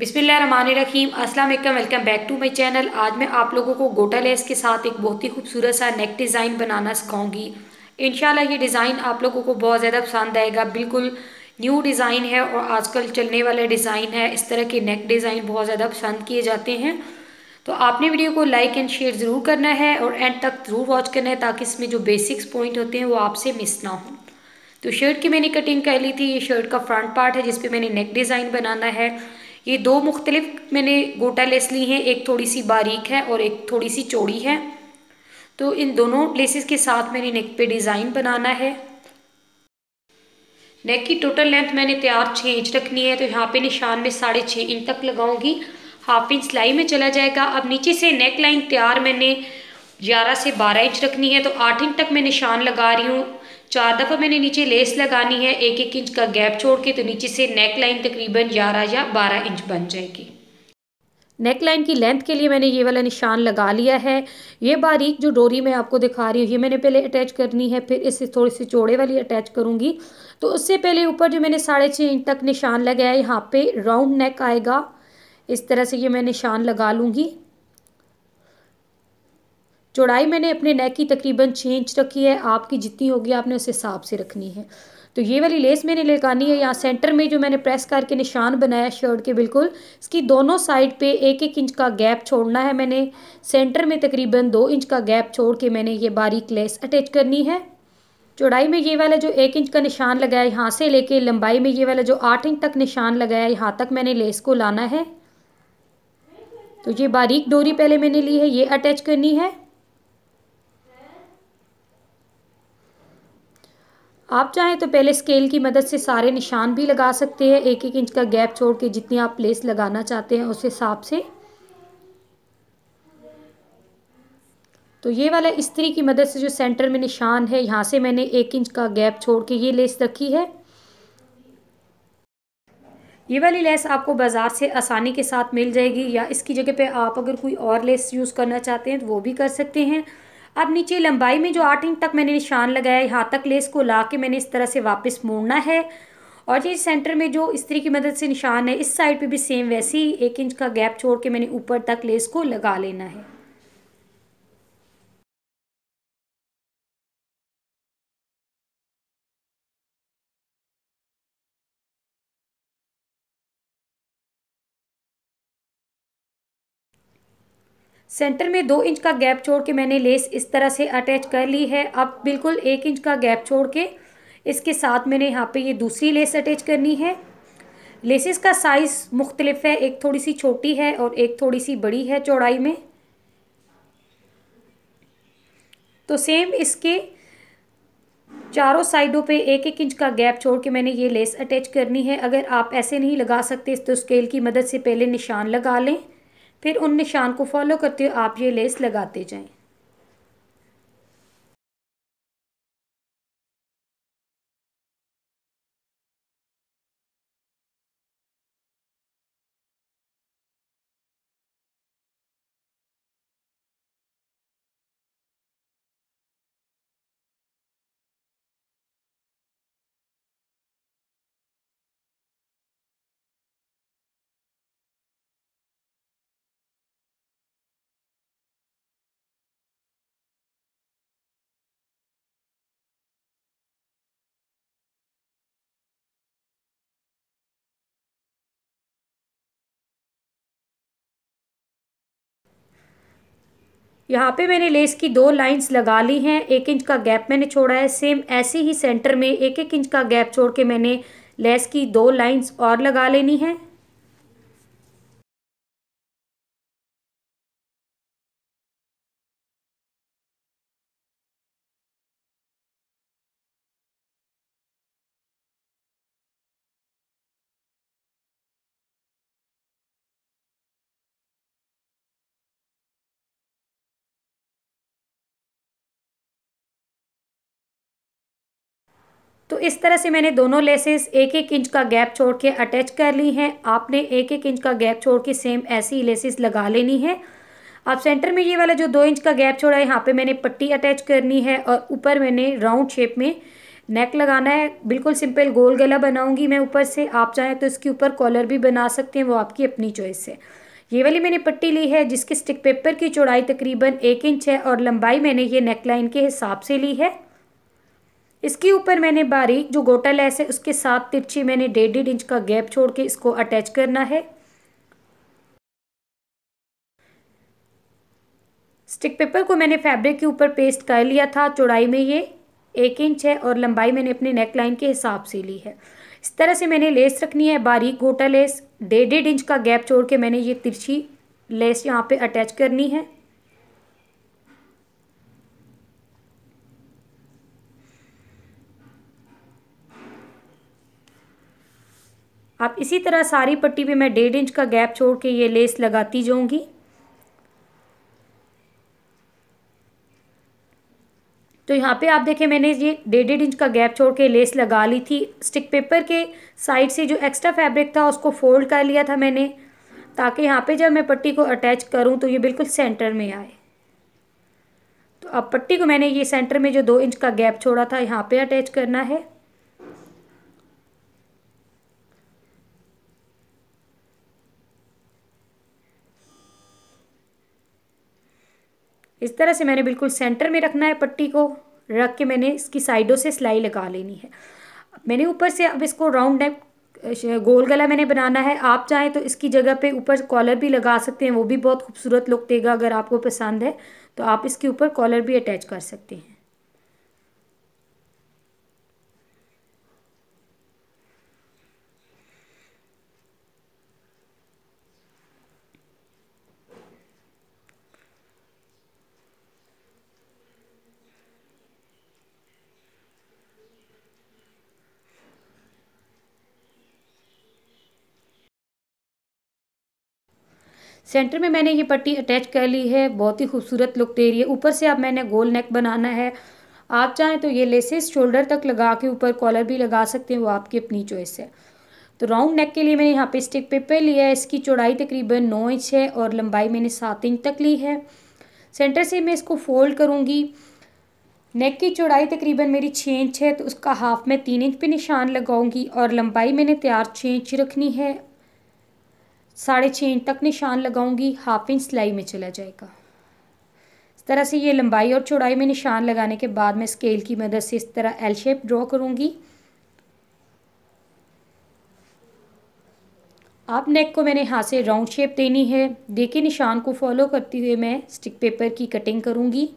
बिस्मिल्लाहिर्रहमानिर्रहीम अस्सलाम वालेकुम welcome back to my channel आज मैं आप लोगों को गोटा लेस के साथ एक बहुत ही खूबसूरत सा नेक डिज़ाइन बनाना सिखाऊंगी इन ये डिज़ाइन आप लोगों को बहुत ज़्यादा पसंद आएगा बिल्कुल न्यू डिज़ाइन है और आजकल चलने वाला डिज़ाइन है इस तरह के नेक डिज़ाइन बहुत ज़्यादा पसंद किए जाते हैं तो आपने वीडियो को लाइक एंड शेयर ज़रूर करना है और एंड तक ज़रूर वॉच करना है ताकि इसमें जो बेसिक्स पॉइंट होते हैं वो आपसे मिस ना हो तो शर्ट की मैंने कटिंग कर ली थी ये शर्ट का फ्रंट पार्ट है जिसपे मैंने नेक डिज़ाइन बनाना है ये दो मुख्तलिफ मैंने गोटा लेस ली हैं एक थोड़ी सी बारीक है और एक थोड़ी सी चौड़ी है तो इन दोनों लेसेस के साथ मैंने नेक पे डिज़ाइन बनाना है नेक की टोटल लेंथ मैंने तैयार छः इंच रखनी है तो यहाँ पे निशान में साढ़े छः इंच तक लगाऊंगी हाफ इंच सिलाई में चला जाएगा अब नीचे से नेक लाइन तैयार मैंने ग्यारह से बारह इंच रखनी है तो आठ इंच तक मैं निशान लगा रही हूँ चार दफ़ा मैंने नीचे लेस लगानी है एक एक इंच का गैप छोड़ के तो नीचे से नेक लाइन तकरीबन ग्यारह या बारह इंच बन जाएगी नेक लाइन की लेंथ के लिए मैंने ये वाला निशान लगा लिया है ये बारीक जो डोरी मैं आपको दिखा रही हूँ ये मैंने पहले अटैच करनी है फिर इससे थोड़ी सी चौड़े वाली अटैच करूँगी तो उससे पहले ऊपर जो मैंने साढ़े छः इंच तक निशान लगाया है यहाँ पे राउंड नेक आएगा इस तरह से ये मैं निशान लगा लूँगी चौड़ाई मैंने अपने नेक की तकरीबन छः इंच रखी है आपकी जितनी होगी आपने उस हिसाब से रखनी है तो ये वाली लेस मैंने लगानी है यहाँ सेंटर में जो मैंने प्रेस करके निशान बनाया शर्ट के बिल्कुल इसकी दोनों साइड पे एक एक इंच का गैप छोड़ना है मैंने सेंटर में तकरीबन दो इंच का गैप छोड़ के मैंने ये बारीक लेस अटैच करनी है चौड़ाई में ये वाला जो एक इंच का निशान लगाया यहाँ से लेके लंबाई में ये वाला जो आठ इंच तक निशान लगाया यहाँ तक मैंने लेस को लाना है तो ये बारीक डोरी पहले मैंने ली है ये अटैच करनी है आप चाहें तो पहले स्केल की मदद से सारे निशान भी लगा सकते हैं एक एक इंच का गैप छोड़ के जितनी आप प्लेस लगाना चाहते हैं उस हिसाब से तो ये वाला स्त्री की मदद से जो सेंटर में निशान है यहाँ से मैंने एक इंच का गैप छोड़ के ये लेस रखी है ये वाली लेस आपको बाज़ार से आसानी के साथ मिल जाएगी या इसकी जगह पे आप अगर कोई और लेस यूज़ करना चाहते हैं तो वो भी कर सकते हैं अब नीचे लंबाई में जो आठ इंच तक मैंने निशान लगाया यहाँ तक लेस को ला के मैंने इस तरह से वापस मोड़ना है और ये सेंटर में जो स्त्री की मदद से निशान है इस साइड पे भी सेम वैसे ही एक इंच का गैप छोड़ के मैंने ऊपर तक लेस को लगा लेना है सेंटर में दो इंच का गैप छोड़ के मैंने लेस इस तरह से अटैच कर ली है अब बिल्कुल एक इंच का गैप छोड़ के इसके साथ मैंने यहाँ पे ये दूसरी लेस अटैच करनी है लेसेस का साइज़ मुख्तलिफ है एक थोड़ी सी छोटी है और एक थोड़ी सी बड़ी है चौड़ाई में तो सेम इसके चारों साइडों पे एक एक इंच का गैप छोड़ के मैंने ये लेस अटैच करनी है अगर आप ऐसे नहीं लगा सकते तो स्केल की मदद से पहले निशान लगा लें फिर उन निशान को फॉलो करते हुए आप ये लेस लगाते जाएं यहाँ पे मैंने लेस की दो लाइंस लगा ली हैं एक इंच का गैप मैंने छोड़ा है सेम ऐसे ही सेंटर में एक एक इंच का गैप छोड़ के मैंने लेस की दो लाइंस और लगा लेनी है तो इस तरह से मैंने दोनों लेसेस एक एक इंच का गैप छोड़ के अटैच कर ली हैं आपने एक एक इंच का गैप छोड़ के सेम ऐसी ही लेसेस लगा लेनी है अब सेंटर में ये वाला जो दो इंच का गैप छोड़ा है यहाँ पे मैंने पट्टी अटैच करनी है और ऊपर मैंने राउंड शेप में नेक लगाना है बिल्कुल सिंपल गोल गला बनाऊँगी मैं ऊपर से आप चाहें तो इसके ऊपर कॉलर भी बना सकते हैं वो आपकी अपनी चॉइस है ये वाली मैंने पट्टी ली है जिसकी स्टिक पेपर की चौड़ाई तकरीबन एक इंच है और लंबाई मैंने ये नेक लाइन के हिसाब से ली है इसके ऊपर मैंने बारीक जो गोटा लेस है उसके साथ तिरछी मैंने डेढ़ डेढ़ इंच का गैप छोड़ के इसको अटैच करना है स्टिक पेपर को मैंने फैब्रिक के ऊपर पेस्ट कर लिया था चौड़ाई में ये एक इंच है और लंबाई मैंने अपने नेक लाइन के हिसाब से ली है इस तरह से मैंने लेस रखनी है बारीक गोटा लेस डेढ़ डेढ़ इंच का गैप छोड़ के मैंने ये तिरछी लेस यहाँ पे अटैच करनी है आप इसी तरह सारी पट्टी पे मैं डेढ़ इंच का गैप छोड़ के ये लेस लगाती जाऊंगी तो यहाँ पे आप देखें मैंने ये डेढ़ डेढ़ इंच का गैप छोड़ के लेस लगा ली थी स्टिक पेपर के साइड से जो एक्स्ट्रा फैब्रिक था उसको फोल्ड कर लिया था मैंने ताकि यहाँ पे जब मैं पट्टी को अटैच करूँ तो ये बिल्कुल सेंटर में आए तो अब पट्टी को मैंने ये सेंटर में जो दो इंच का गैप छोड़ा था यहाँ पे अटैच करना है इस तरह से मैंने बिल्कुल सेंटर में रखना है पट्टी को रख के मैंने इसकी साइडों से सिलाई लगा लेनी है मैंने ऊपर से अब इसको राउंड नेक गोल गला मैंने बनाना है आप चाहें तो इसकी जगह पे ऊपर कॉलर भी लगा सकते हैं वो भी बहुत खूबसूरत लुक देगा अगर आपको पसंद है तो आप इसके ऊपर कॉलर भी अटैच कर सकते हैं सेंटर में मैंने ये पट्टी अटैच कर ली है बहुत ही खूबसूरत लुक दे रही है ऊपर से अब मैंने गोल नेक बनाना है आप चाहें तो ये लेसेस शोल्डर तक लगा के ऊपर कॉलर भी लगा सकते हैं वो आपकी अपनी चॉइस है तो राउंड नेक के लिए मैंने यहाँ पे स्टिक पेपर लिया है इसकी चौड़ाई तकरीबन नौ इंच है और लंबाई मैंने सात इंच तक ली है सेंटर से मैं इसको फोल्ड करूँगी नेक की चौड़ाई तकरीबन मेरी छः इंच है तो उसका हाफ मैं तीन इंच पे निशान लगाऊंगी और लंबाई मैंने तैयार छः इंच रखनी है साढ़े छः इंच तक निशान लगाऊंगी हाफ इंच सिलाई में चला जाएगा इस तरह से ये लंबाई और चौड़ाई में निशान लगाने के बाद मैं स्केल की मदद से इस तरह एल शेप ड्रॉ करूँगी आप नेक को मैंने हाथ से राउंड शेप देनी है देखे निशान को फॉलो करते हुए मैं स्टिक पेपर की कटिंग करूँगी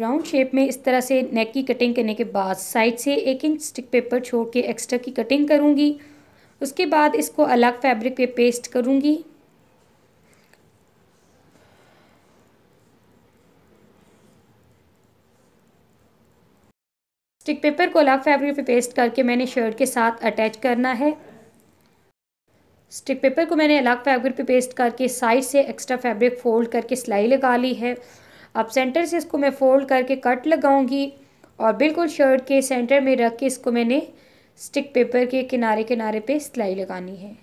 राउंड शेप में इस तरह से नेक की कटिंग करने के बाद साइड से एक इंच स्टिक पेपर छोड़ के एक्स्ट्रा की कटिंग करूँगी उसके बाद इसको अलग फैब्रिक पे पेस्ट करूँगी स्टिक पेपर को अलग फैब्रिक पे पेस्ट करके मैंने शर्ट के साथ अटैच करना है स्टिक पेपर को मैंने अलग फैब्रिक पे पेस्ट करके साइड से एक्स्ट्रा फैब्रिक फोल्ड करके सिलाई लगा ली है अब सेंटर से इसको मैं फोल्ड करके कट लगाऊंगी और बिल्कुल शर्ट के सेंटर में रख के इसको मैंने स्टिक पेपर के किनारे किनारे पे सिलाई लगानी है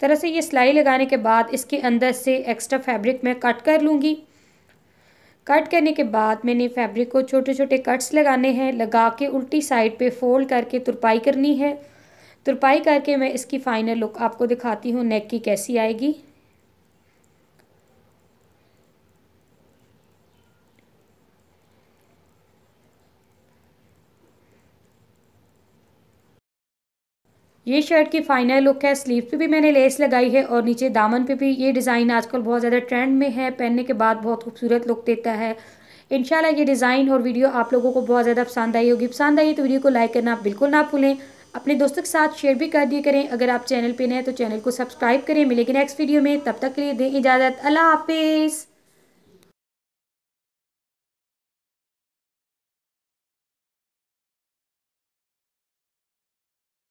तरह से ये सिलाई लगाने के बाद इसके अंदर से एक्स्ट्रा फैब्रिक मैं कट कर लूँगी कट करने के बाद मैंने फैब्रिक को छोटे छोटे कट्स लगाने हैं लगा के उल्टी साइड पे फोल्ड करके तुरपाई करनी है तुरपाई करके मैं इसकी फ़ाइनल लुक आपको दिखाती हूँ नेक की कैसी आएगी ये शर्ट की फाइनल लुक है स्लीव पे भी मैंने लेस लगाई है और नीचे दामन पे भी ये डिज़ाइन आजकल बहुत ज़्यादा ट्रेंड में है पहनने के बाद बहुत खूबसूरत लुक देता है इनशाला ये डिज़ाइन और वीडियो आप लोगों को बहुत ज़्यादा पसंद आई होगी पसंद आई तो वीडियो को लाइक करना बिल्कुल ना भूलें अपने दोस्तों के साथ शेयर भी कर दिए करें अगर आप चैनल पर नए तो चैनल को सब्सक्राइब करें मिलेगी नेक्स्ट वीडियो में तब तक के लिए दें इजाज़त अल्लाह हाफिज़